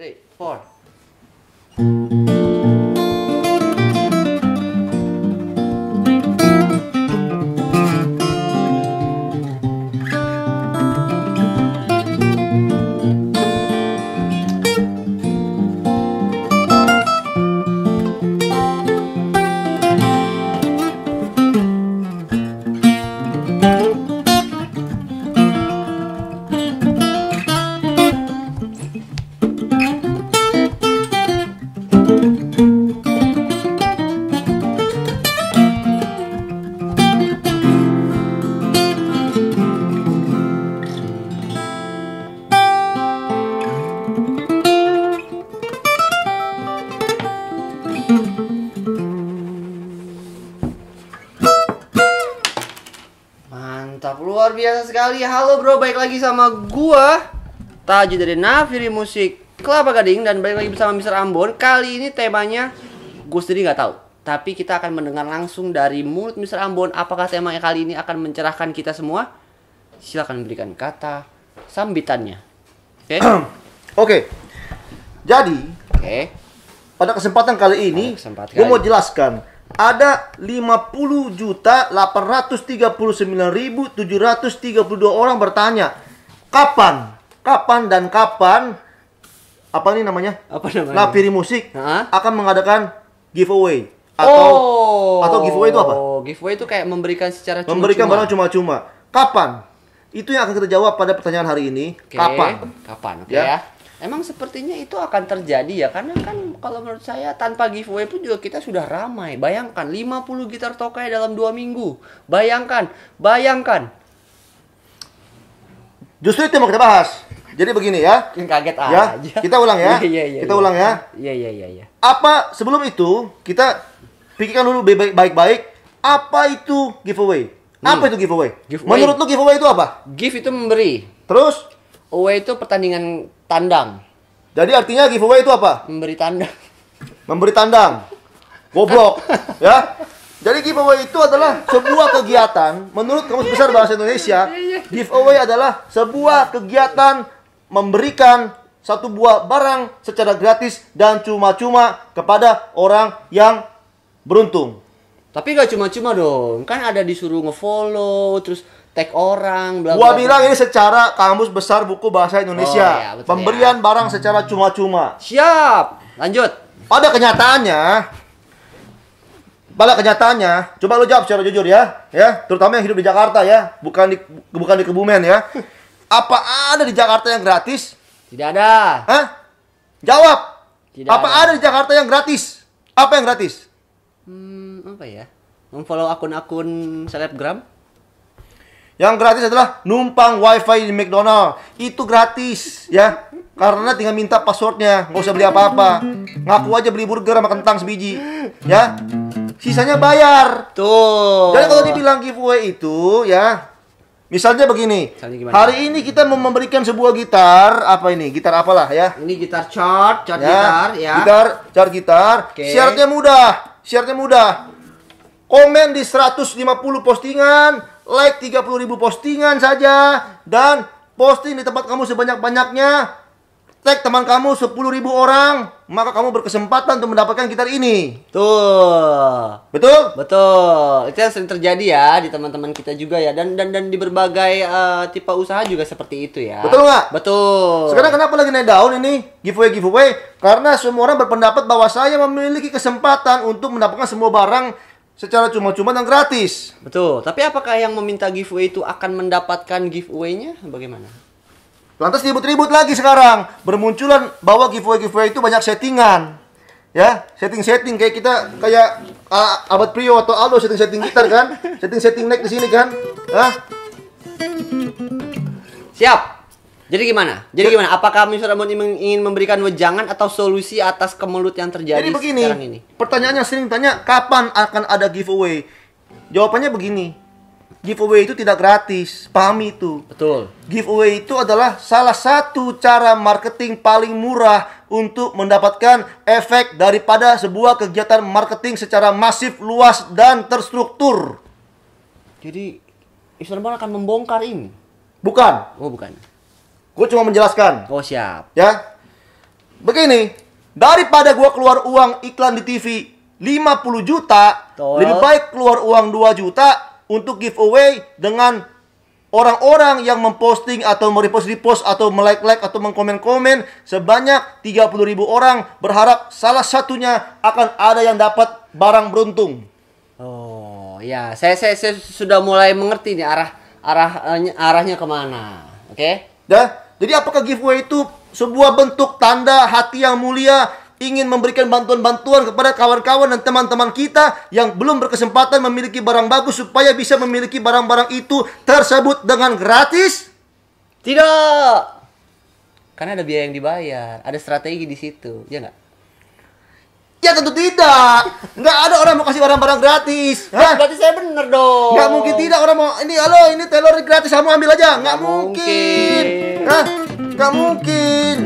three, four. luar biasa sekali. Halo bro, baik lagi sama gua Taji dari Nafiri Musik Kelapa Gading dan balik lagi bersama Mr. Ambon. Kali ini temanya gue sendiri nggak tahu, tapi kita akan mendengar langsung dari mulut Mr. Ambon apakah tema yang kali ini akan mencerahkan kita semua. Silakan berikan kata sambitannya. Oke. Okay? Oke. Okay. Jadi, oke. Okay. Pada kesempatan kali ini, gue mau jelaskan ada puluh juta dua orang bertanya kapan kapan dan kapan apa ini namanya apa namanya Lapiri Musik ha? akan mengadakan giveaway atau oh. atau giveaway itu apa giveaway itu kayak memberikan secara cuma-cuma. memberikan barang cuma-cuma kapan itu yang akan kita jawab pada pertanyaan hari ini okay. kapan kapan okay, ya, ya. Emang sepertinya itu akan terjadi ya karena kan kalau menurut saya tanpa giveaway pun juga kita sudah ramai. Bayangkan 50 gitar tokai dalam dua minggu. Bayangkan, bayangkan. Justru itu yang mau kita bahas. Jadi begini ya. kaget ya. aja. Kita ulang ya. ya, ya kita ya. ulang ya. Iya iya iya iya. Apa sebelum itu kita pikirkan dulu baik-baik apa itu giveaway? Hmm. Apa itu giveaway? giveaway? Menurut lu giveaway itu apa? Give itu memberi. Terus Away itu pertandingan tandang. Jadi artinya giveaway itu apa? Memberi tandang. Memberi tandang. Goblok, ya. Jadi giveaway itu adalah sebuah kegiatan menurut Kamus Besar Bahasa Indonesia, iya, iya. giveaway adalah sebuah kegiatan memberikan satu buah barang secara gratis dan cuma-cuma kepada orang yang beruntung. Tapi gak cuma-cuma dong, kan ada disuruh ngefollow, terus tag orang bla Gua bilang ini secara kamus besar buku bahasa Indonesia. Oh, iya, iya. Pemberian ya. barang secara cuma-cuma. Siap. Lanjut. Pada kenyataannya pada kenyataannya, coba lu jawab secara jujur ya, ya, terutama yang hidup di Jakarta ya, bukan di bukan di Kebumen ya. Apa ada di Jakarta yang gratis? Tidak ada. Hah? Jawab. Tidak apa ada. ada di Jakarta yang gratis? Apa yang gratis? Hmm, apa ya? Memfollow akun-akun selebgram? Yang gratis adalah numpang wifi di McDonald. Itu gratis ya. Karena tinggal minta passwordnya, nggak usah beli apa-apa. Ngaku aja beli burger sama kentang sebiji, ya. Sisanya bayar. Tuh. Jadi kalau dibilang giveaway itu, ya, Misalnya begini, Misalnya hari ini kita mau memberikan sebuah gitar, apa ini? Gitar apalah ya? Ini gitar chart, chart ya, gitar ya. Gitar, chart gitar. Okay. Syaratnya mudah, syaratnya mudah. Komen di 150 postingan, like 30 ribu postingan saja dan posting di tempat kamu sebanyak-banyaknya tag teman kamu 10 ribu orang maka kamu berkesempatan untuk mendapatkan gitar ini tuh betul betul itu yang sering terjadi ya di teman-teman kita juga ya dan dan dan di berbagai uh, tipe usaha juga seperti itu ya betul nggak betul sekarang kenapa lagi naik daun ini giveaway giveaway karena semua orang berpendapat bahwa saya memiliki kesempatan untuk mendapatkan semua barang secara cuma-cuma dan gratis. Betul. Tapi apakah yang meminta giveaway itu akan mendapatkan giveaway-nya? Bagaimana? Lantas ribut-ribut lagi sekarang. Bermunculan bahwa giveaway-giveaway itu banyak settingan. Ya, setting-setting kayak kita kayak uh, ah, Abad Prio atau Aldo setting-setting gitar kan? Setting-setting naik di sini kan? ah, Siap. Jadi gimana? Jadi ya. gimana? Apakah Mr. Ambon ingin memberikan wejangan atau solusi atas kemelut yang terjadi Jadi begini, sekarang ini? Pertanyaannya sering tanya, kapan akan ada giveaway? Jawabannya begini. Giveaway itu tidak gratis, pahami itu. Betul. Giveaway itu adalah salah satu cara marketing paling murah untuk mendapatkan efek daripada sebuah kegiatan marketing secara masif, luas, dan terstruktur. Jadi, Mr. Ambon akan membongkar ini? Bukan. Oh, bukan. Gue cuma menjelaskan. Oh siap. Ya. Begini, daripada gue keluar uang iklan di TV 50 juta, Tol. lebih baik keluar uang 2 juta untuk giveaway dengan orang-orang yang memposting atau merepost-repost atau melike-like atau mengkomen-komen sebanyak 30 ribu orang berharap salah satunya akan ada yang dapat barang beruntung. Oh ya, saya saya, saya sudah mulai mengerti nih arah arah eh, arahnya kemana, oke? Okay? Ya. Dah. Jadi apakah giveaway itu sebuah bentuk tanda hati yang mulia ingin memberikan bantuan-bantuan kepada kawan-kawan dan teman-teman kita yang belum berkesempatan memiliki barang bagus supaya bisa memiliki barang-barang itu tersebut dengan gratis? Tidak. Karena ada biaya yang dibayar, ada strategi di situ, ya nggak? Ya tentu tidak. Nggak ada orang mau kasih barang-barang gratis. Hah? Berarti saya bener dong. Nggak mungkin tidak orang mau ini halo ini telur gratis kamu ambil aja. Nggak, Nggak mungkin. mungkin. Hah? Gak mungkin.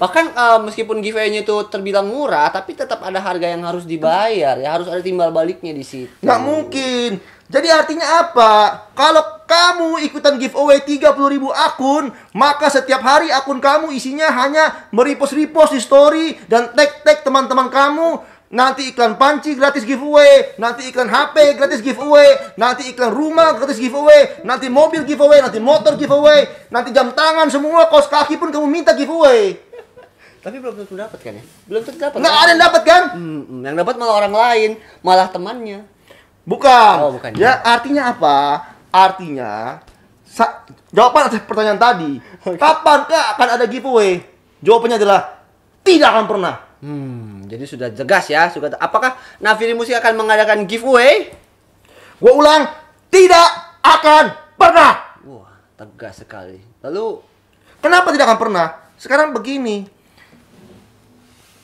Bahkan uh, meskipun giveaway-nya itu terbilang murah, tapi tetap ada harga yang harus dibayar ya, harus ada timbal baliknya di situ. Gak mungkin. Jadi artinya apa? Kalau kamu ikutan giveaway 30 ribu akun, maka setiap hari akun kamu isinya hanya meripos-ripos di story dan tag-tag teman-teman kamu Nanti iklan panci gratis giveaway, nanti iklan HP gratis giveaway, nanti iklan rumah gratis giveaway, nanti mobil giveaway, nanti motor giveaway, nanti jam tangan semua, kos kaki pun kamu minta giveaway. Tapi belum tentu dapat kan ya? Belum tentu dapat. Enggak kan? ada yang dapat kan? Hmm, yang dapat malah orang lain, malah temannya. Bukan. Oh, bukan. Ya, ya. artinya apa? Artinya sa- jawaban atas pertanyaan tadi. Kapan kak akan ada giveaway? Jawabannya adalah tidak akan pernah. Hmm, jadi sudah jegas ya. Sudah. Apakah Nafiri Musik akan mengadakan giveaway? Gua ulang, tidak akan pernah. Wah, tegas sekali. Lalu, kenapa tidak akan pernah? Sekarang begini,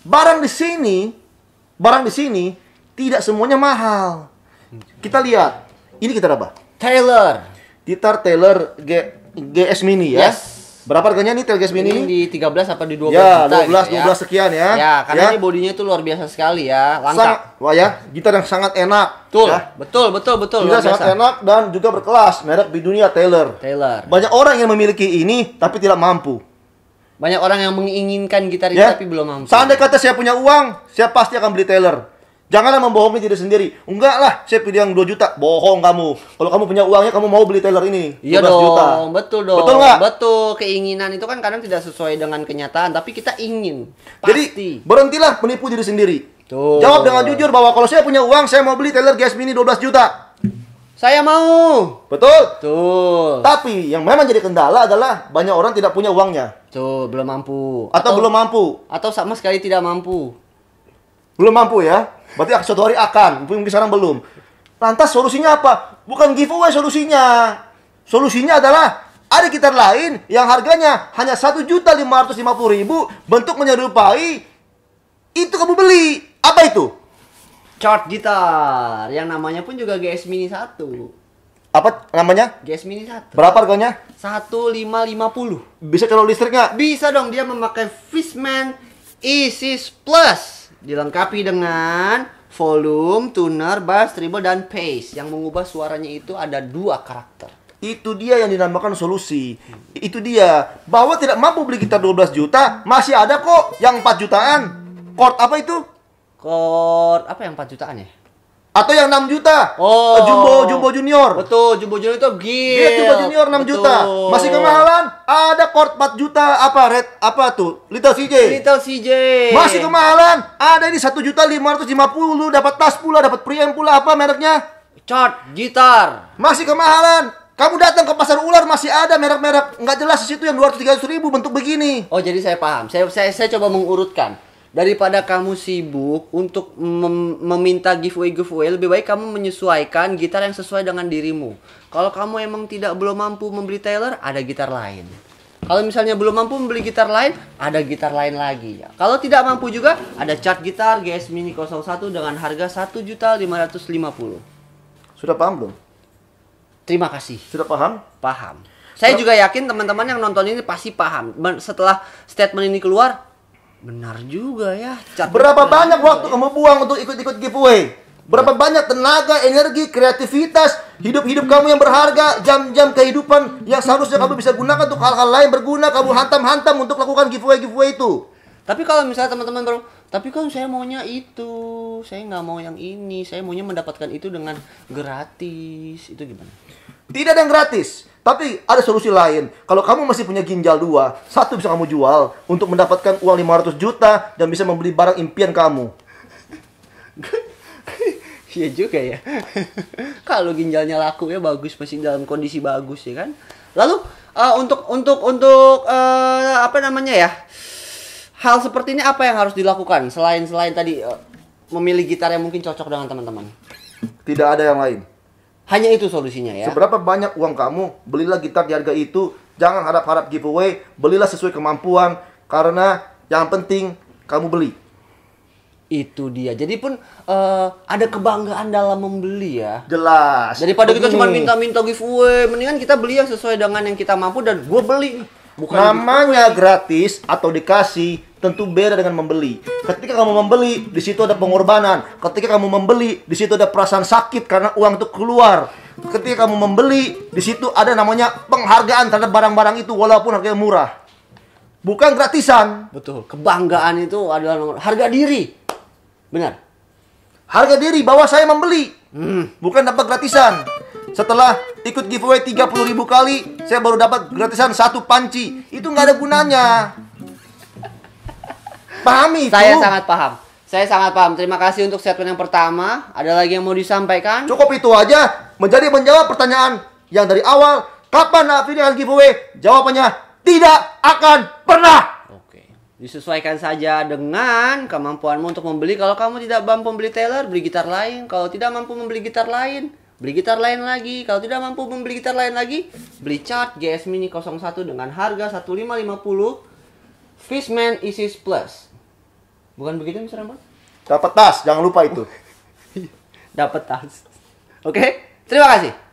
barang di sini, barang di sini tidak semuanya mahal. Kita lihat, ini kita apa? Taylor. Gitar Taylor G GS Mini ya. Yes Berapa harganya nih Telgas Mini? Ini di 13 apa di 12 ya, juta 12, gitu ya. 12 sekian ya. Ya, karena ya. ini bodinya itu luar biasa sekali ya, langka. Sang, wah ya, gitar yang sangat enak. Betul, ya. betul, betul, betul. Gitar sangat enak dan juga berkelas, merek di dunia Taylor. Taylor. Banyak orang yang memiliki ini tapi tidak mampu. Banyak orang yang menginginkan gitar ini ya. tapi belum mampu. Seandainya kata saya punya uang, saya pasti akan beli Taylor. Janganlah membohongi diri sendiri. Enggak lah, saya pilih yang 2 juta. Bohong kamu. Kalau kamu punya uangnya, kamu mau beli Taylor ini. Iya dong, juta. betul dong. Betul nggak? Betul. Keinginan itu kan kadang tidak sesuai dengan kenyataan, tapi kita ingin. Pasti. Jadi, berhentilah menipu diri sendiri. Tuh. Jawab dengan jujur bahwa kalau saya punya uang, saya mau beli Taylor Gas Mini 12 juta. Saya mau. Betul. Tuh. Tapi yang memang jadi kendala adalah banyak orang tidak punya uangnya. Tuh, belum mampu. Atau, atau belum mampu. Atau sama sekali tidak mampu. Belum mampu ya? Berarti suatu hari akan, mungkin sekarang belum. Lantas solusinya apa? Bukan giveaway solusinya. Solusinya adalah ada gitar lain yang harganya hanya satu juta lima ratus lima puluh ribu bentuk menyerupai itu kamu beli apa itu chord gitar yang namanya pun juga GS Mini satu apa namanya? gs Mini satu Berapa harganya? satu lima lima puluh Bisa kalau listrik nggak? Bisa dong, dia memakai Fishman Isis Plus. Dilengkapi dengan volume, tuner, bass, treble, dan pace. Yang mengubah suaranya itu ada dua karakter. Itu dia yang dinamakan solusi. Itu dia. Bahwa tidak mampu beli gitar 12 juta, masih ada kok yang 4 jutaan. Chord apa itu? Chord apa yang 4 jutaan ya? Atau yang 6 juta. Oh. Jumbo Jumbo Junior. Betul, Jumbo Junior itu gil. yeah, Jumbo Junior 6 Betul. juta. Masih kemahalan. Ada Court 4 juta apa red apa tuh? Little CJ. Little CJ. Masih kemahalan. Ada ini satu juta lima lima ratus puluh, dapat tas pula, dapat priem pula apa mereknya? Chart gitar. Masih kemahalan. Kamu datang ke pasar ular masih ada merek-merek nggak jelas di situ yang dua tiga ratus ribu bentuk begini. Oh jadi saya paham. Saya saya, saya coba mengurutkan daripada kamu sibuk untuk mem meminta giveaway giveaway lebih baik kamu menyesuaikan gitar yang sesuai dengan dirimu kalau kamu emang tidak belum mampu membeli Taylor ada gitar lain kalau misalnya belum mampu membeli gitar lain ada gitar lain lagi kalau tidak mampu juga ada cat gitar GS Mini 01 dengan harga 1.550 sudah paham belum terima kasih sudah paham paham saya juga yakin teman-teman yang nonton ini pasti paham setelah statement ini keluar Benar juga ya. Cat Berapa banyak waktu ya. kamu buang untuk ikut-ikut giveaway? Berapa ya. banyak tenaga, energi, kreativitas, hidup-hidup kamu yang berharga, jam-jam kehidupan yang seharusnya kamu bisa gunakan untuk hal-hal lain berguna, kamu hantam-hantam untuk lakukan giveaway-giveaway itu. Tapi kalau misalnya teman-teman Bro tapi kan saya maunya itu, saya nggak mau yang ini, saya maunya mendapatkan itu dengan gratis, itu gimana? Tidak ada yang gratis. Tapi ada solusi lain. Kalau kamu masih punya ginjal dua, satu bisa kamu jual untuk mendapatkan uang 500 juta dan bisa membeli barang impian kamu. Iya juga ya. Kalau ginjalnya laku ya bagus masih dalam kondisi bagus ya kan. Lalu uh, untuk untuk untuk uh, apa namanya ya? Hal seperti ini apa yang harus dilakukan selain selain tadi uh, memilih gitar yang mungkin cocok dengan teman-teman? Tidak ada yang lain. Hanya itu solusinya ya. Seberapa banyak uang kamu, belilah gitar di harga itu. Jangan harap-harap giveaway, belilah sesuai kemampuan karena yang penting kamu beli. Itu dia. Jadi pun uh, ada kebanggaan dalam membeli ya. Jelas. Daripada Begini. kita cuma minta-minta giveaway, mendingan kita beli yang sesuai dengan yang kita mampu dan gue beli. Bukan namanya giveaway. gratis atau dikasih tentu beda dengan membeli. Ketika kamu membeli, di situ ada pengorbanan. Ketika kamu membeli, di situ ada perasaan sakit karena uang itu keluar. Ketika kamu membeli, di situ ada namanya penghargaan terhadap barang-barang itu walaupun harganya murah. Bukan gratisan. Betul. Kebanggaan itu adalah nomor. harga diri. Benar. Harga diri bahwa saya membeli. Hmm. Bukan dapat gratisan. Setelah ikut giveaway 30.000 kali, saya baru dapat gratisan satu panci. Itu nggak ada gunanya pahami itu. Saya sangat paham. Saya sangat paham. Terima kasih untuk statement yang pertama. Ada lagi yang mau disampaikan? Cukup itu aja. Menjadi menjawab pertanyaan yang dari awal, kapan affiliate giveaway? Jawabannya tidak akan pernah. Oke. Disesuaikan saja dengan kemampuanmu untuk membeli. Kalau kamu tidak mampu membeli Taylor, beli gitar lain. Kalau tidak mampu membeli gitar lain, beli gitar lain lagi. Kalau tidak mampu membeli gitar lain lagi, beli chart GS Mini 01 dengan harga 1550 Fishman Isis Plus. Bukan begitu Mister Rambut? Dapat tas, jangan lupa itu. Dapat tas. Oke, okay? terima kasih.